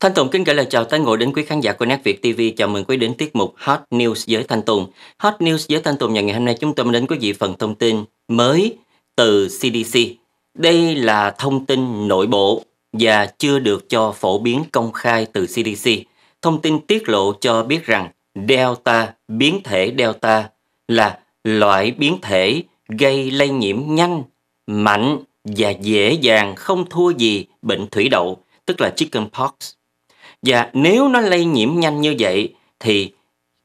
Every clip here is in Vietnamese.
Thanh Tùng kính gửi lời chào tới ngộ đến quý khán giả của Nét Việt TV. Chào mừng quý đến tiết mục Hot News với Thanh Tùng. Hot News với Thanh Tùng nhà ngày hôm nay chúng tôi mang đến quý vị phần thông tin mới từ CDC. Đây là thông tin nội bộ và chưa được cho phổ biến công khai từ CDC. Thông tin tiết lộ cho biết rằng Delta, biến thể Delta là loại biến thể gây lây nhiễm nhanh, mạnh và dễ dàng không thua gì bệnh thủy đậu, tức là chickenpox và dạ, nếu nó lây nhiễm nhanh như vậy thì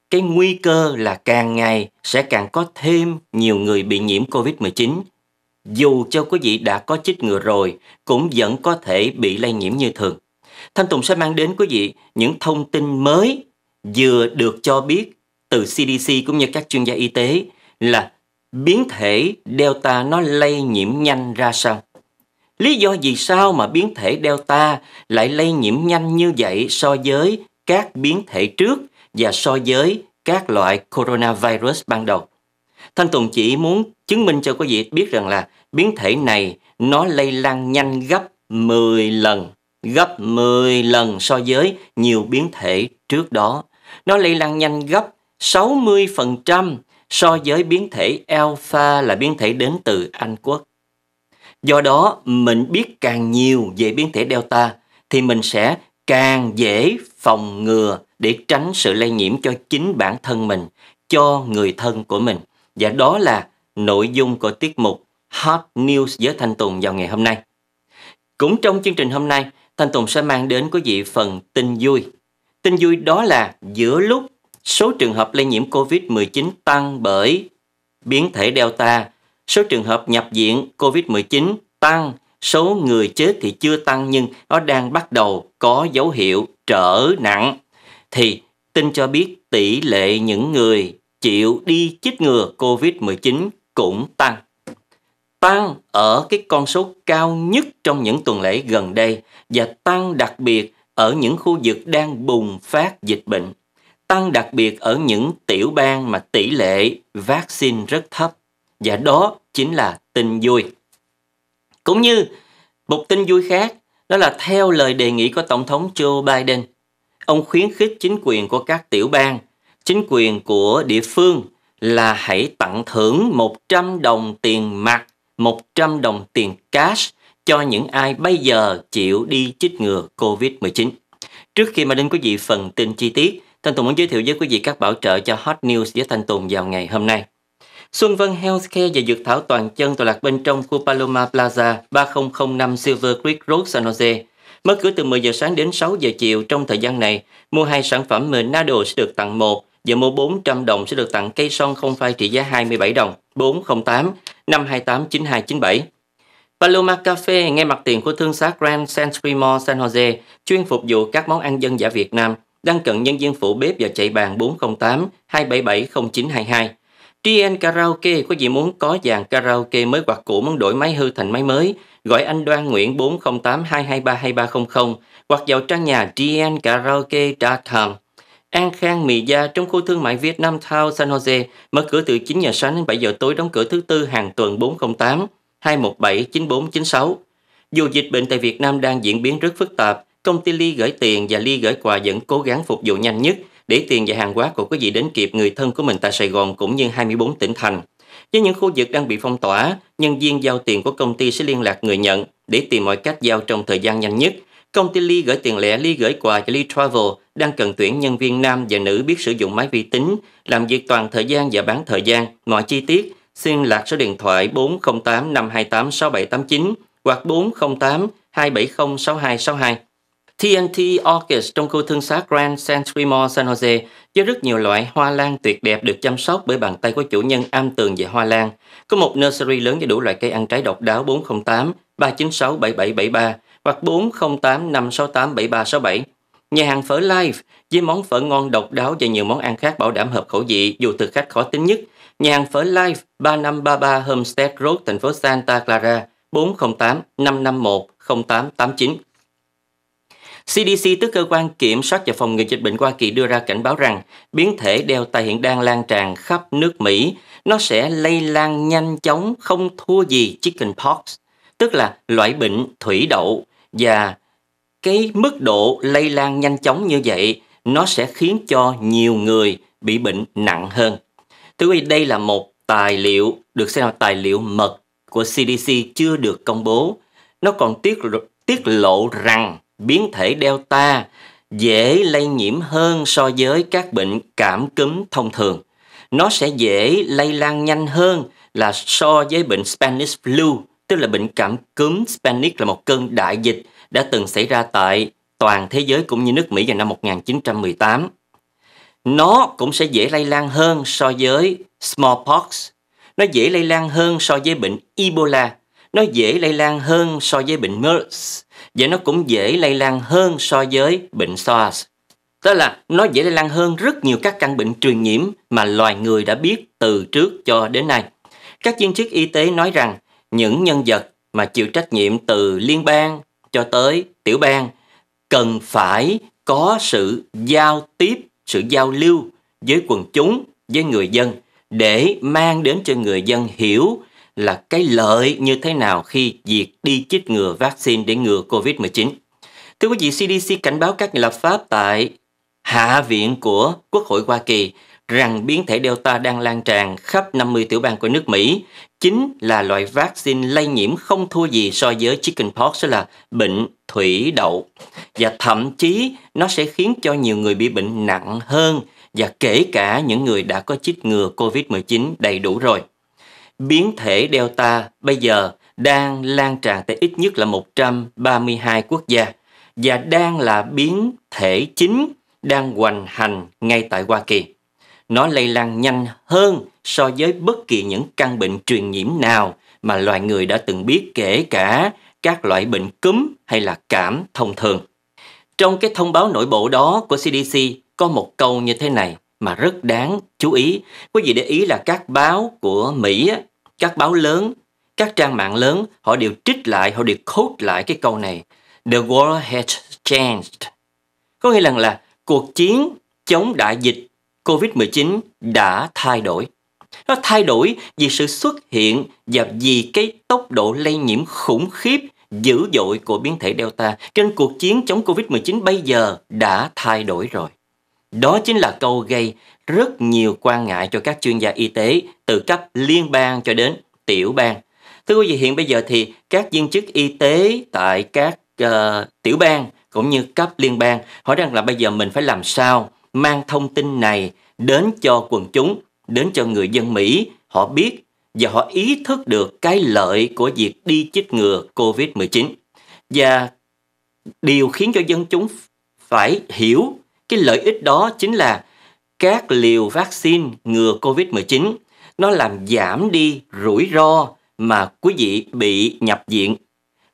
cái nguy cơ là càng ngày sẽ càng có thêm nhiều người bị nhiễm COVID-19. Dù cho quý vị đã có chích ngừa rồi, cũng vẫn có thể bị lây nhiễm như thường. Thanh Tùng sẽ mang đến quý vị những thông tin mới vừa được cho biết từ CDC cũng như các chuyên gia y tế là biến thể Delta nó lây nhiễm nhanh ra sao. Lý do vì sao mà biến thể Delta lại lây nhiễm nhanh như vậy so với các biến thể trước và so với các loại coronavirus ban đầu? Thanh Tùng chỉ muốn chứng minh cho quý vị biết rằng là biến thể này nó lây lan nhanh gấp 10 lần, gấp 10 lần so với nhiều biến thể trước đó. Nó lây lan nhanh gấp 60% so với biến thể Alpha là biến thể đến từ Anh Quốc. Do đó, mình biết càng nhiều về biến thể Delta thì mình sẽ càng dễ phòng ngừa để tránh sự lây nhiễm cho chính bản thân mình, cho người thân của mình. Và đó là nội dung của tiết mục Hot News với Thanh Tùng vào ngày hôm nay. Cũng trong chương trình hôm nay, Thanh Tùng sẽ mang đến quý vị phần tin vui. Tin vui đó là giữa lúc số trường hợp lây nhiễm COVID-19 tăng bởi biến thể Delta số trường hợp nhập viện COVID-19 tăng, số người chết thì chưa tăng nhưng nó đang bắt đầu có dấu hiệu trở nặng. Thì tin cho biết tỷ lệ những người chịu đi chích ngừa COVID-19 cũng tăng. Tăng ở cái con số cao nhất trong những tuần lễ gần đây và tăng đặc biệt ở những khu vực đang bùng phát dịch bệnh. Tăng đặc biệt ở những tiểu bang mà tỷ lệ vaccine rất thấp. Và đó chính là tin vui. Cũng như một tin vui khác, đó là theo lời đề nghị của Tổng thống Joe Biden, ông khuyến khích chính quyền của các tiểu bang, chính quyền của địa phương là hãy tặng thưởng 100 đồng tiền mặt, 100 đồng tiền cash cho những ai bây giờ chịu đi chích ngừa COVID-19. Trước khi mà đến quý vị phần tin chi tiết, Thanh Tùng muốn giới thiệu với quý vị các bảo trợ cho Hot News với Thanh Tùng vào ngày hôm nay. Xuân Vân Healthcare và dược thảo toàn chân tọa lạc bên trong khu Paloma Plaza 3005 Silver Creek Road, San Jose. Mở cửa từ 10 giờ sáng đến 6 giờ chiều trong thời gian này, mua hai sản phẩm Menado sẽ được tặng một và mua 400 đồng sẽ được tặng cây son không phai trị giá 27 đồng 408 528 9297. Paloma Cafe ngay mặt tiền của thương xá Grand San Mall San Jose chuyên phục vụ các món ăn dân giả Việt Nam, đang cận nhân viên phụ bếp và chạy bàn 408 277 0922. TN Karaoke có gì muốn có dàn karaoke mới hoặc cũ muốn đổi máy hư thành máy mới, gọi anh Đoan Nguyễn 408 223 hoặc vào trang nhà dnkaraoke.com. An Khang Mì Gia trong khu thương mại Việt Nam Town San Jose mở cửa từ 9 giờ sáng đến 7 giờ tối đóng cửa thứ tư hàng tuần 408 217 9496. Dù dịch bệnh tại Việt Nam đang diễn biến rất phức tạp, công ty Ly gửi tiền và Ly gửi quà vẫn cố gắng phục vụ nhanh nhất – để tiền và hàng hóa của quý vị đến kịp người thân của mình tại Sài Gòn cũng như 24 tỉnh thành. Với những khu vực đang bị phong tỏa, nhân viên giao tiền của công ty sẽ liên lạc người nhận để tìm mọi cách giao trong thời gian nhanh nhất. Công ty Ly gửi tiền lẻ, Ly gửi quà cho Ly Travel đang cần tuyển nhân viên nam và nữ biết sử dụng máy vi tính, làm việc toàn thời gian và bán thời gian. Mọi chi tiết xin lạc số điện thoại 408 528 6789 hoặc 408 270 6262. TNT Orchid trong khu thương xá Grand Century Mall San Jose với rất nhiều loại hoa lan tuyệt đẹp được chăm sóc bởi bàn tay của chủ nhân am tường về hoa lan. Có một nursery lớn với đủ loại cây ăn trái độc đáo 408 396 7773 hoặc 408 568 7367. Nhà hàng phở life với món phở ngon độc đáo và nhiều món ăn khác bảo đảm hợp khẩu vị dù thực khách khó tính nhất. Nhà hàng phở Live 3533 Homestead Road, thành phố Santa Clara 408 551 0889. CDC tức cơ quan kiểm soát và phòng ngừa dịch bệnh Hoa Kỳ đưa ra cảnh báo rằng biến thể Delta hiện đang lan tràn khắp nước Mỹ. Nó sẽ lây lan nhanh chóng không thua gì chickenpox, tức là loại bệnh thủy đậu và cái mức độ lây lan nhanh chóng như vậy nó sẽ khiến cho nhiều người bị bệnh nặng hơn. Thưa quý vị, đây là một tài liệu được xem là tài liệu mật của CDC chưa được công bố. Nó còn tiết tiết lộ rằng biến thể Delta dễ lây nhiễm hơn so với các bệnh cảm cúm thông thường. Nó sẽ dễ lây lan nhanh hơn là so với bệnh Spanish flu, tức là bệnh cảm cúm Spanish là một cơn đại dịch đã từng xảy ra tại toàn thế giới cũng như nước Mỹ vào năm 1918. Nó cũng sẽ dễ lây lan hơn so với smallpox. Nó dễ lây lan hơn so với bệnh Ebola. Nó dễ lây lan hơn so với bệnh MERS và nó cũng dễ lây lan hơn so với bệnh SARS. Tức là nó dễ lây lan hơn rất nhiều các căn bệnh truyền nhiễm mà loài người đã biết từ trước cho đến nay. Các chuyên chức y tế nói rằng những nhân vật mà chịu trách nhiệm từ liên bang cho tới tiểu bang cần phải có sự giao tiếp, sự giao lưu với quần chúng, với người dân để mang đến cho người dân hiểu là cái lợi như thế nào khi việc đi chích ngừa vaccine để ngừa COVID-19. Thưa quý vị, CDC cảnh báo các nhà lập pháp tại Hạ viện của Quốc hội Hoa Kỳ rằng biến thể Delta đang lan tràn khắp 50 tiểu bang của nước Mỹ, chính là loại vaccine lây nhiễm không thua gì so với chickenpox là bệnh thủy đậu. Và thậm chí nó sẽ khiến cho nhiều người bị bệnh nặng hơn và kể cả những người đã có chích ngừa COVID-19 đầy đủ rồi biến thể Delta bây giờ đang lan tràn tại ít nhất là 132 quốc gia và đang là biến thể chính đang hoành hành ngay tại Hoa Kỳ. Nó lây lan nhanh hơn so với bất kỳ những căn bệnh truyền nhiễm nào mà loài người đã từng biết kể cả các loại bệnh cúm hay là cảm thông thường. Trong cái thông báo nội bộ đó của CDC có một câu như thế này mà rất đáng chú ý. Quý vị để ý là các báo của Mỹ các báo lớn, các trang mạng lớn, họ đều trích lại, họ đều code lại cái câu này. The world has changed. Có nghĩa là, là cuộc chiến chống đại dịch COVID-19 đã thay đổi. Nó thay đổi vì sự xuất hiện và vì cái tốc độ lây nhiễm khủng khiếp dữ dội của biến thể Delta. Trên cuộc chiến chống COVID-19 bây giờ đã thay đổi rồi. Đó chính là câu gây rất nhiều quan ngại cho các chuyên gia y tế từ cấp liên bang cho đến tiểu bang. Thưa quý vị, hiện bây giờ thì các viên chức y tế tại các uh, tiểu bang cũng như cấp liên bang hỏi rằng là bây giờ mình phải làm sao mang thông tin này đến cho quần chúng, đến cho người dân Mỹ, họ biết và họ ý thức được cái lợi của việc đi chích ngừa COVID-19. Và điều khiến cho dân chúng phải hiểu cái lợi ích đó chính là các liều vaccine ngừa COVID-19 nó làm giảm đi rủi ro mà quý vị bị nhập viện,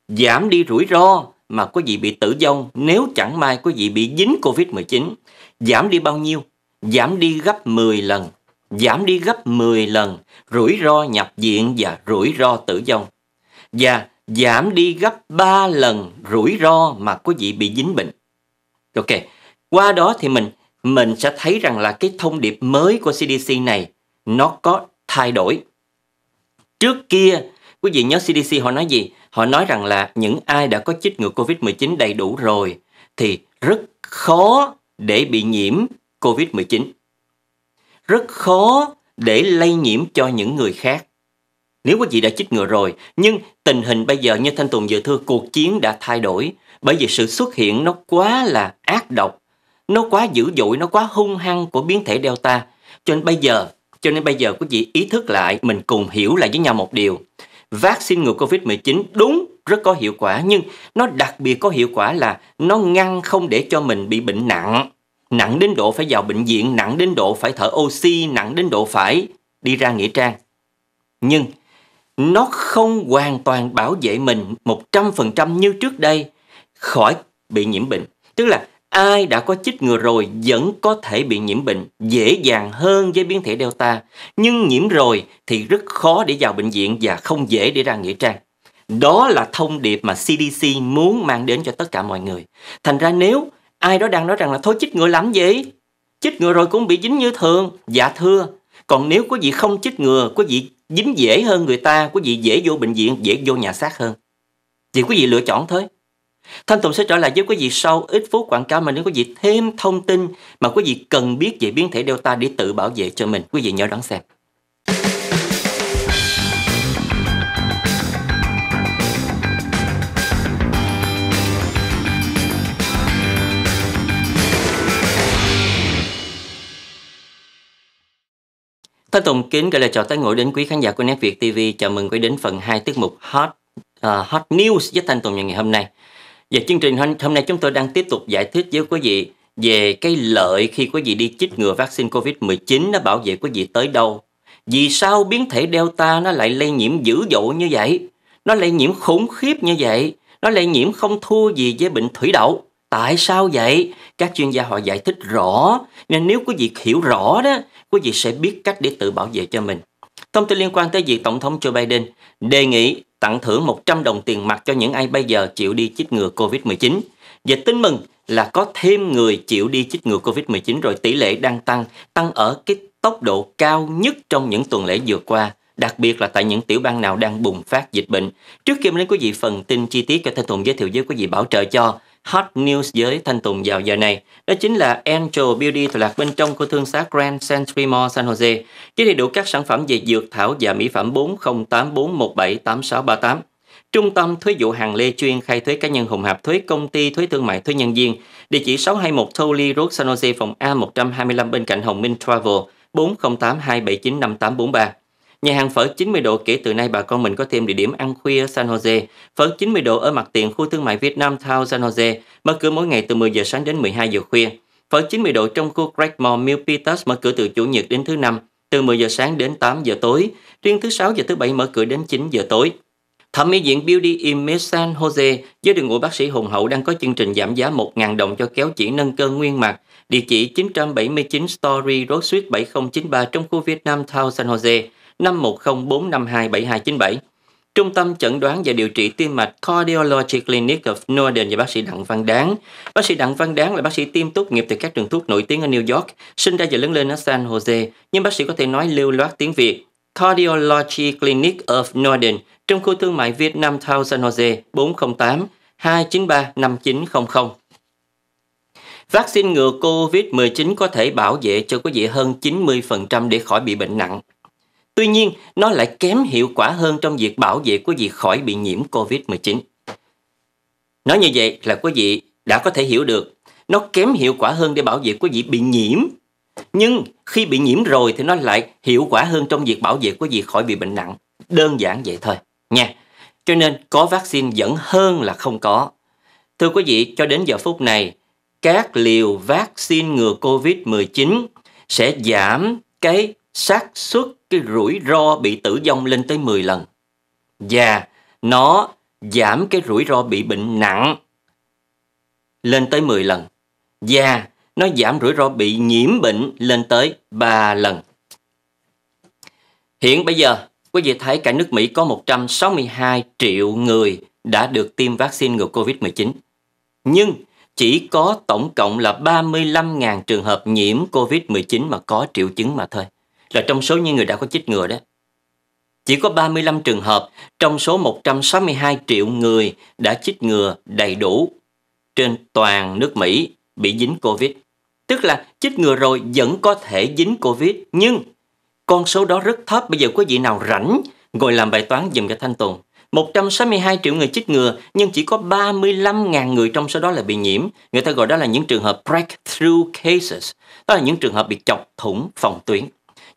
giảm đi rủi ro mà quý vị bị tử vong nếu chẳng may quý vị bị dính COVID-19, giảm đi bao nhiêu? Giảm đi gấp 10 lần, giảm đi gấp 10 lần rủi ro nhập viện và rủi ro tử vong. Và giảm đi gấp 3 lần rủi ro mà quý vị bị dính bệnh. Ok, qua đó thì mình mình sẽ thấy rằng là cái thông điệp mới của CDC này nó có thay đổi. Trước kia, quý vị nhớ CDC họ nói gì? Họ nói rằng là những ai đã có chích ngừa COVID-19 đầy đủ rồi thì rất khó để bị nhiễm COVID-19. Rất khó để lây nhiễm cho những người khác. Nếu quý vị đã chích ngừa rồi, nhưng tình hình bây giờ như Thanh Tùng vừa thưa, cuộc chiến đã thay đổi bởi vì sự xuất hiện nó quá là ác độc nó quá dữ dội, nó quá hung hăng của biến thể Delta. Cho nên bây giờ, cho nên bây giờ quý vị ý thức lại, mình cùng hiểu lại với nhau một điều. Vaccine ngừa Covid-19 đúng rất có hiệu quả nhưng nó đặc biệt có hiệu quả là nó ngăn không để cho mình bị bệnh nặng. Nặng đến độ phải vào bệnh viện, nặng đến độ phải thở oxy, nặng đến độ phải đi ra nghĩa trang. Nhưng nó không hoàn toàn bảo vệ mình 100% như trước đây khỏi bị nhiễm bệnh. Tức là ai đã có chích ngừa rồi vẫn có thể bị nhiễm bệnh dễ dàng hơn với biến thể Delta, nhưng nhiễm rồi thì rất khó để vào bệnh viện và không dễ để ra nghĩa trang. Đó là thông điệp mà CDC muốn mang đến cho tất cả mọi người. Thành ra nếu ai đó đang nói rằng là thôi chích ngừa lắm vậy, Chích ngừa rồi cũng bị dính như thường. Dạ thưa, còn nếu có gì không chích ngừa, có gì dính dễ hơn người ta, có gì dễ vô bệnh viện, dễ vô nhà xác hơn. Thì quý vị lựa chọn thôi. Thanh Tùng sẽ trở lại giúp quý vị sau ít phút quảng cáo mà nếu quý vị thêm thông tin mà quý vị cần biết về biến thể Delta để tự bảo vệ cho mình. Quý vị nhớ đón xem. Thanh Tùng kính gửi lời chào tới ngồi đến quý khán giả của Net Việt TV. Chào mừng quý đến phần 2 tiết mục Hot uh, Hot News với Thanh Tùng ngày hôm nay. Và chương trình hôm nay chúng tôi đang tiếp tục giải thích với quý vị về cái lợi khi quý vị đi chích ngừa vaccine COVID-19 nó bảo vệ quý vị tới đâu. Vì sao biến thể Delta nó lại lây nhiễm dữ dội như vậy? Nó lây nhiễm khủng khiếp như vậy? Nó lây nhiễm không thua gì với bệnh thủy đậu? Tại sao vậy? Các chuyên gia họ giải thích rõ. Nên nếu quý vị hiểu rõ đó, quý vị sẽ biết cách để tự bảo vệ cho mình. Thông tin liên quan tới việc Tổng thống Joe Biden đề nghị tặng thưởng 100 đồng tiền mặt cho những ai bây giờ chịu đi chích ngừa COVID-19. Và tin mừng là có thêm người chịu đi chích ngừa COVID-19 rồi tỷ lệ đang tăng, tăng ở cái tốc độ cao nhất trong những tuần lễ vừa qua, đặc biệt là tại những tiểu bang nào đang bùng phát dịch bệnh. Trước khi đến quý vị phần tin chi tiết cho Thanh Thuận giới thiệu với quý vị bảo trợ cho hot news giới Thanh Tùng vào giờ này. Đó chính là Angel Beauty tọa lạc bên trong của thương xá Grand Century Mall San Jose, với đầy đủ các sản phẩm về dược thảo và mỹ phẩm 4084178638. Trung tâm Thuế vụ Hàng Lê chuyên khai thuế cá nhân Hùng Hạp thuế công ty thuế thương mại thuế nhân viên, địa chỉ 621 Tully Road San Jose phòng A125 bên cạnh Hồng Minh Travel 4082795843. Nhà hàng phở 90 độ kể từ nay bà con mình có thêm địa điểm ăn khuya San Jose. Phở 90 độ ở mặt tiền khu thương mại Việt Nam Town San Jose, mở cửa mỗi ngày từ 10 giờ sáng đến 12 giờ khuya. Phở 90 độ trong khu Craigmore Mill Peters mở cửa từ Chủ nhật đến thứ năm, từ 10 giờ sáng đến 8 giờ tối, riêng thứ sáu và thứ bảy mở cửa đến 9 giờ tối. Thẩm mỹ viện Beauty Image San Jose với đội ngũ bác sĩ hùng hậu đang có chương trình giảm giá 1.000 đồng cho kéo chỉ nâng cơ nguyên mặt. Địa chỉ 979 Story Road Suite 7093 trong khu Việt Nam Town San Jose. 510452797. Trung tâm chẩn đoán và điều trị tim mạch Cardiology Clinic of Northern và bác sĩ Đặng Văn Đáng. Bác sĩ Đặng Văn Đáng là bác sĩ tiêm tốt nghiệp từ các trường thuốc nổi tiếng ở New York, sinh ra và lớn lên ở San Jose, nhưng bác sĩ có thể nói lưu loát tiếng Việt. Cardiology Clinic of Northern trong khu thương mại việt nam Town San Jose 408 293 5900. Vaccine ngừa COVID-19 có thể bảo vệ cho quý vị hơn 90% để khỏi bị bệnh nặng. Tuy nhiên, nó lại kém hiệu quả hơn trong việc bảo vệ quý vị khỏi bị nhiễm COVID-19. Nói như vậy là quý vị đã có thể hiểu được nó kém hiệu quả hơn để bảo vệ quý vị bị nhiễm. Nhưng khi bị nhiễm rồi thì nó lại hiệu quả hơn trong việc bảo vệ quý vị khỏi bị bệnh nặng. Đơn giản vậy thôi nha. Cho nên có vaccine vẫn hơn là không có. Thưa quý vị, cho đến giờ phút này, các liều vaccine ngừa COVID-19 sẽ giảm cái xác suất cái rủi ro bị tử vong lên tới 10 lần. Và nó giảm cái rủi ro bị bệnh nặng lên tới 10 lần. Và nó giảm rủi ro bị nhiễm bệnh lên tới 3 lần. Hiện bây giờ, quý vị thấy cả nước Mỹ có 162 triệu người đã được tiêm vaccine ngừa COVID-19. Nhưng chỉ có tổng cộng là 35.000 trường hợp nhiễm COVID-19 mà có triệu chứng mà thôi là trong số những người đã có chích ngừa đó. Chỉ có 35 trường hợp trong số 162 triệu người đã chích ngừa đầy đủ trên toàn nước Mỹ bị dính Covid. Tức là chích ngừa rồi vẫn có thể dính Covid nhưng con số đó rất thấp. Bây giờ có vị nào rảnh ngồi làm bài toán dùm cho Thanh Tùng. 162 triệu người chích ngừa nhưng chỉ có 35.000 người trong số đó là bị nhiễm. Người ta gọi đó là những trường hợp breakthrough cases. Đó là những trường hợp bị chọc thủng phòng tuyến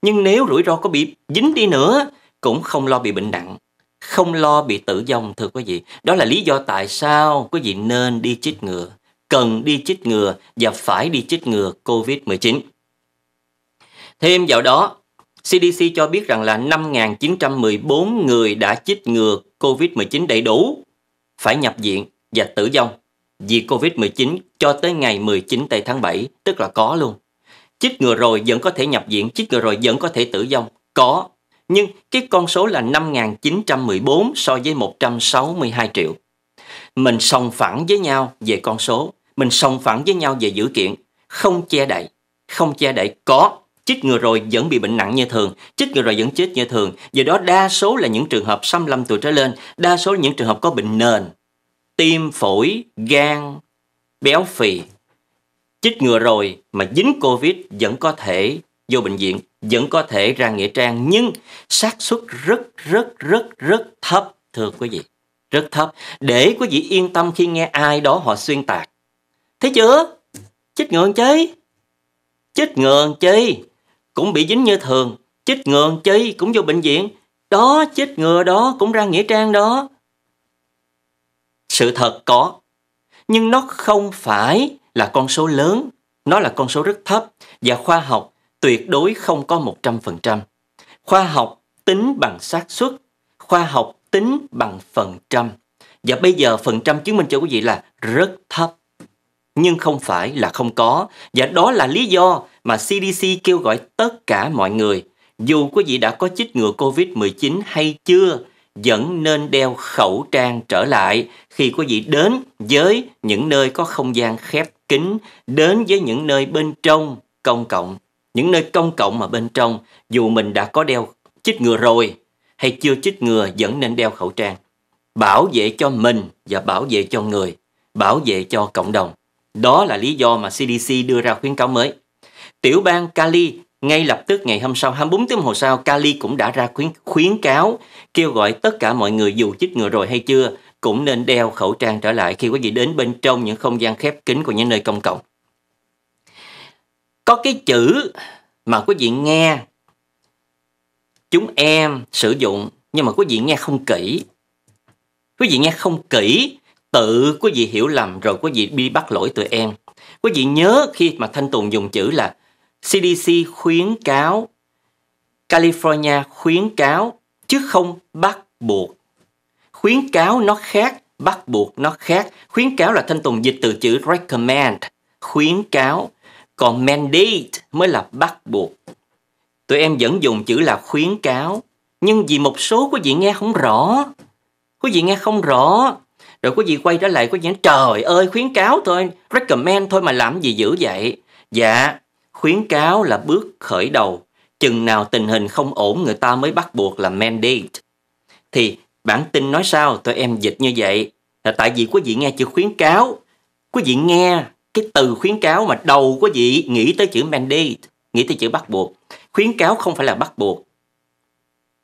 nhưng nếu rủi ro có bị dính đi nữa cũng không lo bị bệnh nặng, không lo bị tử vong thưa quý vị. Đó là lý do tại sao quý vị nên đi chích ngừa, cần đi chích ngừa và phải đi chích ngừa COVID-19. Thêm vào đó, CDC cho biết rằng là 5.914 người đã chích ngừa COVID-19 đầy đủ, phải nhập viện và tử vong vì COVID-19 cho tới ngày 19 tây tháng 7, tức là có luôn chích ngừa rồi vẫn có thể nhập viện, chích ngừa rồi vẫn có thể tử vong. Có, nhưng cái con số là 5.914 so với 162 triệu. Mình song phẳng với nhau về con số, mình song phẳng với nhau về dữ kiện, không che đậy, không che đậy có. Chích ngừa rồi vẫn bị bệnh nặng như thường, chích ngừa rồi vẫn chết như thường. Do đó đa số là những trường hợp xâm lâm tuổi trở lên, đa số là những trường hợp có bệnh nền, tim, phổi, gan, béo phì, chích ngừa rồi mà dính Covid vẫn có thể vô bệnh viện, vẫn có thể ra nghĩa trang nhưng xác suất rất rất rất rất thấp thưa quý vị. Rất thấp để quý vị yên tâm khi nghe ai đó họ xuyên tạc. thấy chưa? Chích ngừa chứ. Chích ngừa chứ. Cũng bị dính như thường. Chích ngừa chứ cũng vô bệnh viện. Đó chích ngừa đó cũng ra nghĩa trang đó. Sự thật có. Nhưng nó không phải là con số lớn, nó là con số rất thấp và khoa học tuyệt đối không có 100%. Khoa học tính bằng xác suất, khoa học tính bằng phần trăm. Và bây giờ phần trăm chứng minh cho quý vị là rất thấp. Nhưng không phải là không có. Và đó là lý do mà CDC kêu gọi tất cả mọi người dù quý vị đã có chích ngừa COVID-19 hay chưa vẫn nên đeo khẩu trang trở lại khi quý vị đến với những nơi có không gian khép kín, đến với những nơi bên trong công cộng, những nơi công cộng mà bên trong dù mình đã có đeo chích ngừa rồi hay chưa chích ngừa vẫn nên đeo khẩu trang. Bảo vệ cho mình và bảo vệ cho người, bảo vệ cho cộng đồng. Đó là lý do mà CDC đưa ra khuyến cáo mới. Tiểu bang Cali ngay lập tức ngày hôm sau 24 tiếng hồ sau, Cali cũng đã ra khuyến khuyến cáo kêu gọi tất cả mọi người dù chích ngừa rồi hay chưa cũng nên đeo khẩu trang trở lại khi quý vị đến bên trong những không gian khép kín của những nơi công cộng. Có cái chữ mà quý vị nghe chúng em sử dụng nhưng mà quý vị nghe không kỹ. Quý vị nghe không kỹ, tự quý vị hiểu lầm rồi quý vị bị bắt lỗi tụi em. Quý vị nhớ khi mà Thanh Tùng dùng chữ là CDC khuyến cáo, California khuyến cáo chứ không bắt buộc. Khuyến cáo nó khác, bắt buộc nó khác. Khuyến cáo là thanh tùng dịch từ chữ recommend, khuyến cáo. Còn mandate mới là bắt buộc. Tụi em vẫn dùng chữ là khuyến cáo, nhưng vì một số quý vị nghe không rõ. Quý vị nghe không rõ, rồi quý vị quay trở lại quý vị nói, trời ơi khuyến cáo thôi, recommend thôi mà làm gì dữ vậy. Dạ, khuyến cáo là bước khởi đầu, chừng nào tình hình không ổn người ta mới bắt buộc là mandate. Thì bản tin nói sao tụi em dịch như vậy là tại vì quý vị nghe chữ khuyến cáo, quý vị nghe cái từ khuyến cáo mà đầu quý vị nghĩ tới chữ mandate, nghĩ tới chữ bắt buộc. Khuyến cáo không phải là bắt buộc.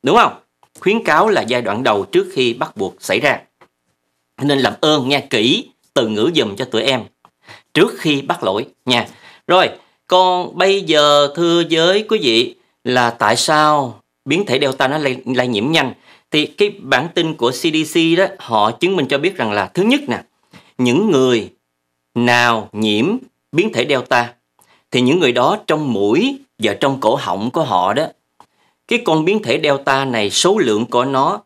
Đúng không? Khuyến cáo là giai đoạn đầu trước khi bắt buộc xảy ra. Nên làm ơn nghe kỹ từ ngữ dùm cho tụi em trước khi bắt lỗi nha. Rồi, còn bây giờ thưa giới quý vị là tại sao biến thể Delta nó lây, lây nhiễm nhanh. Thì cái bản tin của CDC đó họ chứng minh cho biết rằng là thứ nhất nè, những người nào nhiễm biến thể Delta thì những người đó trong mũi và trong cổ họng của họ đó cái con biến thể Delta này số lượng của nó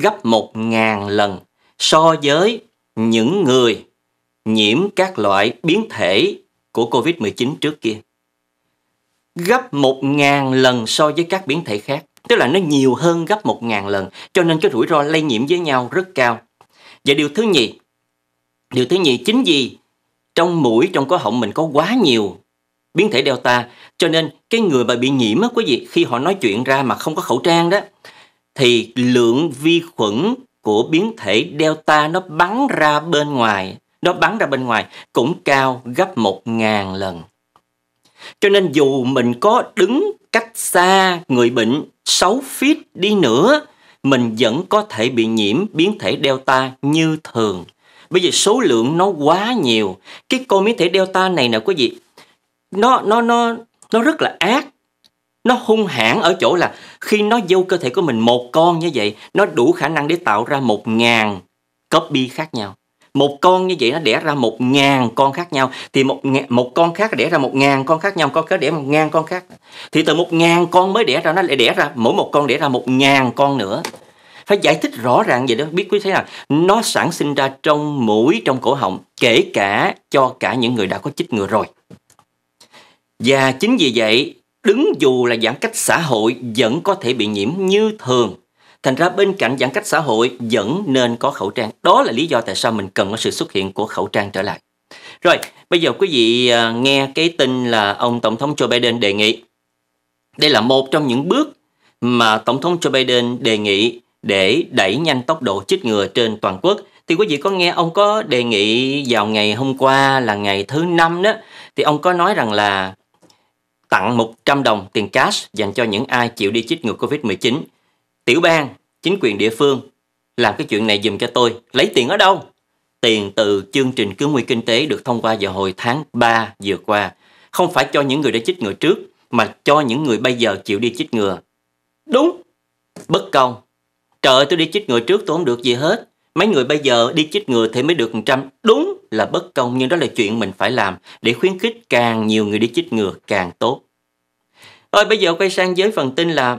gấp 1.000 lần so với những người nhiễm các loại biến thể của COVID-19 trước kia. Gấp 1.000 lần so với các biến thể khác. Tức là nó nhiều hơn gấp 1.000 lần. Cho nên cái rủi ro lây nhiễm với nhau rất cao. Và điều thứ nhì, điều thứ nhì chính vì trong mũi, trong cổ họng mình có quá nhiều biến thể Delta. Cho nên cái người mà bị nhiễm á quý vị, khi họ nói chuyện ra mà không có khẩu trang đó, thì lượng vi khuẩn của biến thể Delta nó bắn ra bên ngoài nó bắn ra bên ngoài cũng cao gấp một ngàn lần. Cho nên dù mình có đứng cách xa người bệnh 6 feet đi nữa, mình vẫn có thể bị nhiễm biến thể Delta như thường. Bây giờ số lượng nó quá nhiều. Cái con biến thể Delta này nè quý vị, nó nó nó nó rất là ác. Nó hung hãn ở chỗ là khi nó vô cơ thể của mình một con như vậy, nó đủ khả năng để tạo ra một ngàn copy khác nhau một con như vậy nó đẻ ra một ngàn con khác nhau thì một một con khác đẻ ra một ngàn con khác nhau con khác đẻ một ngàn con khác thì từ một ngàn con mới đẻ ra nó lại đẻ ra mỗi một con đẻ ra một ngàn con nữa phải giải thích rõ ràng vậy đó biết quý thấy là nó sản sinh ra trong mũi trong cổ họng kể cả cho cả những người đã có chích ngừa rồi và chính vì vậy đứng dù là giãn cách xã hội vẫn có thể bị nhiễm như thường Thành ra bên cạnh giãn cách xã hội vẫn nên có khẩu trang. Đó là lý do tại sao mình cần có sự xuất hiện của khẩu trang trở lại. Rồi, bây giờ quý vị à, nghe cái tin là ông Tổng thống Joe Biden đề nghị. Đây là một trong những bước mà Tổng thống Joe Biden đề nghị để đẩy nhanh tốc độ chích ngừa trên toàn quốc. Thì quý vị có nghe ông có đề nghị vào ngày hôm qua là ngày thứ năm đó thì ông có nói rằng là tặng 100 đồng tiền cash dành cho những ai chịu đi chích ngừa Covid-19 Tiểu bang, chính quyền địa phương, làm cái chuyện này dùm cho tôi, lấy tiền ở đâu? Tiền từ chương trình cứu nguy kinh tế được thông qua vào hồi tháng 3 vừa qua, không phải cho những người đã chích ngừa trước, mà cho những người bây giờ chịu đi chích ngừa. Đúng, bất công. Trời ơi, tôi đi chích ngừa trước tôi không được gì hết. Mấy người bây giờ đi chích ngừa thì mới được 100. Đúng là bất công nhưng đó là chuyện mình phải làm để khuyến khích càng nhiều người đi chích ngừa càng tốt. Rồi bây giờ quay sang giới phần tin là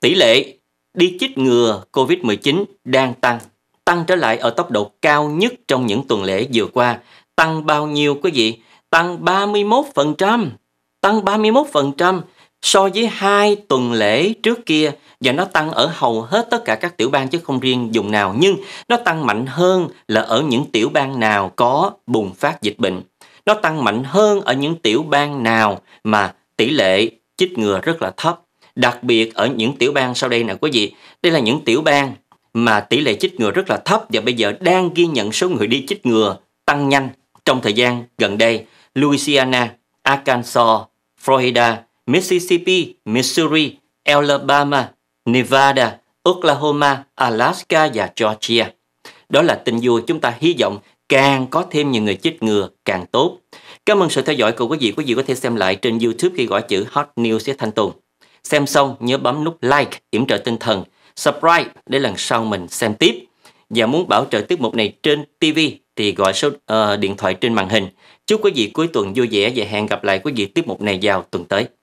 tỷ lệ đi chích ngừa COVID-19 đang tăng, tăng trở lại ở tốc độ cao nhất trong những tuần lễ vừa qua. Tăng bao nhiêu quý vị? Tăng 31%, tăng 31% so với hai tuần lễ trước kia và nó tăng ở hầu hết tất cả các tiểu bang chứ không riêng vùng nào nhưng nó tăng mạnh hơn là ở những tiểu bang nào có bùng phát dịch bệnh. Nó tăng mạnh hơn ở những tiểu bang nào mà tỷ lệ chích ngừa rất là thấp đặc biệt ở những tiểu bang sau đây nè quý vị. Đây là những tiểu bang mà tỷ lệ chích ngừa rất là thấp và bây giờ đang ghi nhận số người đi chích ngừa tăng nhanh trong thời gian gần đây. Louisiana, Arkansas, Florida, Mississippi, Missouri, Alabama, Nevada, Oklahoma, Alaska và Georgia. Đó là tin vui chúng ta hy vọng càng có thêm nhiều người chích ngừa càng tốt. Cảm ơn sự theo dõi của quý vị. Quý vị có thể xem lại trên YouTube khi gọi chữ Hot News với Thanh Tùng. Xem xong nhớ bấm nút like, yểm trợ tinh thần, subscribe để lần sau mình xem tiếp. Và muốn bảo trợ tiết mục này trên TV thì gọi số uh, điện thoại trên màn hình. Chúc quý vị cuối tuần vui vẻ và hẹn gặp lại quý vị tiếp mục này vào tuần tới.